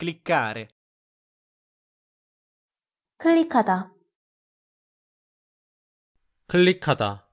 cliccare cliccata cliccata